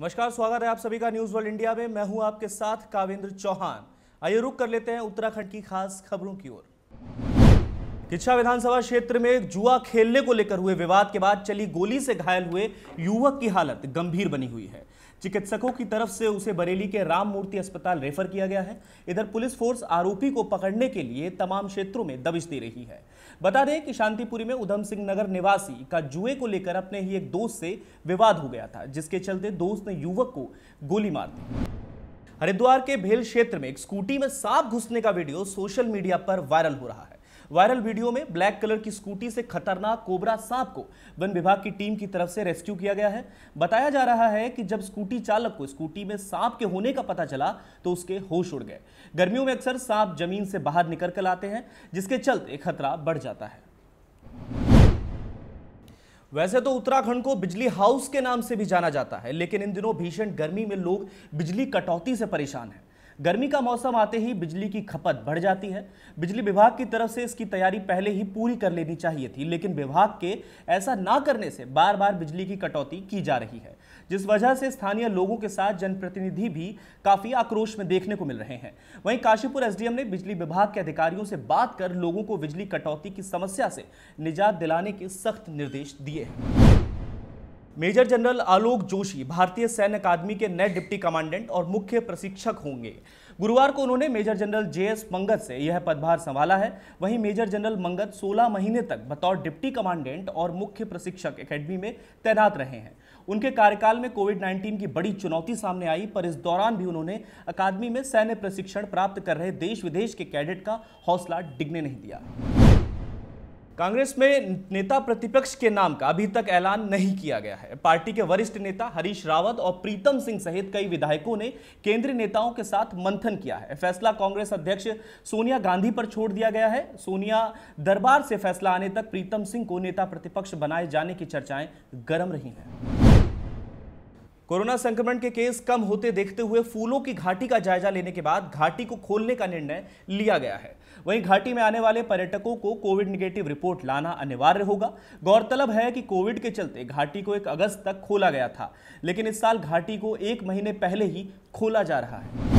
नमस्कार स्वागत है आप सभी का न्यूज वर्ल्ड इंडिया में मैं हूं आपके साथ कावेंद्र चौहान आइए रुक कर लेते हैं उत्तराखंड की खास खबरों की ओर किच्छा विधानसभा क्षेत्र में जुआ खेलने को लेकर हुए विवाद के बाद चली गोली से घायल हुए युवक की हालत गंभीर बनी हुई है चिकित्सकों की तरफ से उसे बरेली के राम मूर्ति अस्पताल रेफर किया गया है इधर पुलिस फोर्स आरोपी को पकड़ने के लिए तमाम क्षेत्रों में दबिश दे रही है बता दें कि शांतिपुरी में उधम सिंह नगर निवासी का जुए को लेकर अपने ही एक दोस्त से विवाद हो गया था जिसके चलते दोस्त ने युवक को गोली मार दी हरिद्वार के भेल क्षेत्र में एक स्कूटी में सांप घुसने का वीडियो सोशल मीडिया पर वायरल हो रहा है वायरल वीडियो में ब्लैक कलर की स्कूटी से खतरनाक कोबरा सांप को वन विभाग की टीम की तरफ से रेस्क्यू किया गया है बताया जा रहा है कि जब स्कूटी चालक को स्कूटी में सांप के होने का पता चला तो उसके होश उड़ गए गर्मियों में अक्सर सांप जमीन से बाहर निकल कर आते हैं जिसके चलते खतरा बढ़ जाता है वैसे तो उत्तराखंड को बिजली हाउस के नाम से भी जाना जाता है लेकिन इन दिनों भीषण गर्मी में लोग बिजली कटौती से परेशान हैं गर्मी का मौसम आते ही बिजली की खपत बढ़ जाती है बिजली विभाग की तरफ से इसकी तैयारी पहले ही पूरी कर लेनी चाहिए थी लेकिन विभाग के ऐसा ना करने से बार बार बिजली की कटौती की जा रही है जिस वजह से स्थानीय लोगों के साथ जनप्रतिनिधि भी काफी आक्रोश में देखने को मिल रहे हैं वहीं काशीपुर एसडीएम ने बिजली विभाग के अधिकारियों से बात कर लोगों को बिजली कटौती की समस्या से निजात दिलाने के सख्त निर्देश दिए हैं मेजर जनरल आलोक जोशी भारतीय सैन्य अकादमी के नए डिप्टी कमांडेंट और मुख्य प्रशिक्षक होंगे गुरुवार को उन्होंने major general J S Mangat से यह पदभार संभाला है वहीं मेजर जनरल मंगत 16 महीने तक बतौर डिप्टी कमांडेंट और मुख्य प्रशिक्षक एकेडमी में तैनात रहे हैं उनके कार्यकाल में कोविड 19 की बड़ी चुनौती सामने आई पर इस दौरान भी उन्होंने अकादमी में सैन्य प्रशिक्षण प्राप्त कर रहे देश विदेश के कैडेट का हौसला डिगने नहीं दिया कांग्रेस में नेता प्रतिपक्ष के नाम का अभी तक ऐलान नहीं किया गया है पार्टी के वरिष्ठ नेता हरीश रावत और प्रीतम सिंह सहित कई विधायकों ने केंद्रीय नेताओं के साथ मंथन किया है फैसला कांग्रेस अध्यक्ष सोनिया गांधी पर छोड़ दिया गया है सोनिया दरबार से फैसला आने तक प्रीतम सिंह को नेता प्रतिपक्ष बनाए जाने की चर्चाएं गर्म रही हैं कोरोना संक्रमण के केस कम होते देखते हुए फूलों की घाटी का जायजा लेने के बाद घाटी को खोलने का निर्णय लिया गया है वहीं घाटी में आने वाले पर्यटकों को कोविड निगेटिव रिपोर्ट लाना अनिवार्य होगा गौरतलब है कि कोविड के चलते घाटी को एक अगस्त तक खोला गया था लेकिन इस साल घाटी को एक महीने पहले ही खोला जा रहा है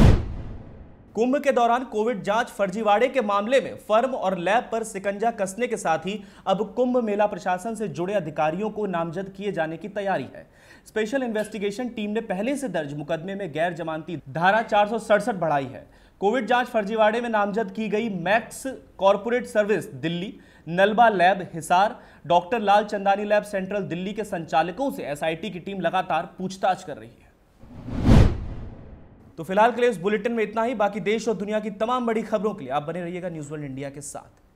कुंभ के दौरान कोविड जांच फर्जीवाड़े के मामले में फर्म और लैब पर सिकंजा कसने के साथ ही अब कुंभ मेला प्रशासन से जुड़े अधिकारियों को नामजद किए जाने की तैयारी है स्पेशल इन्वेस्टिगेशन टीम ने पहले से दर्ज मुकदमे में गैर जमानती धारा चार बढ़ाई है कोविड जांच फर्जीवाड़े में नामजद की गई मैक्स कॉरपोरेट सर्विस दिल्ली नलबा lab Hisar doctor Lal Chandani lab central Delhi के संचालकों से एसआईटी की टीम लगातार पूछताछ कर रही है तो फिलहाल के लिए इस बुलेटिन में इतना ही बाकी देश और दुनिया की तमाम बड़ी खबरों के लिए आप बने रहिएगा न्यूज वन इंडिया के साथ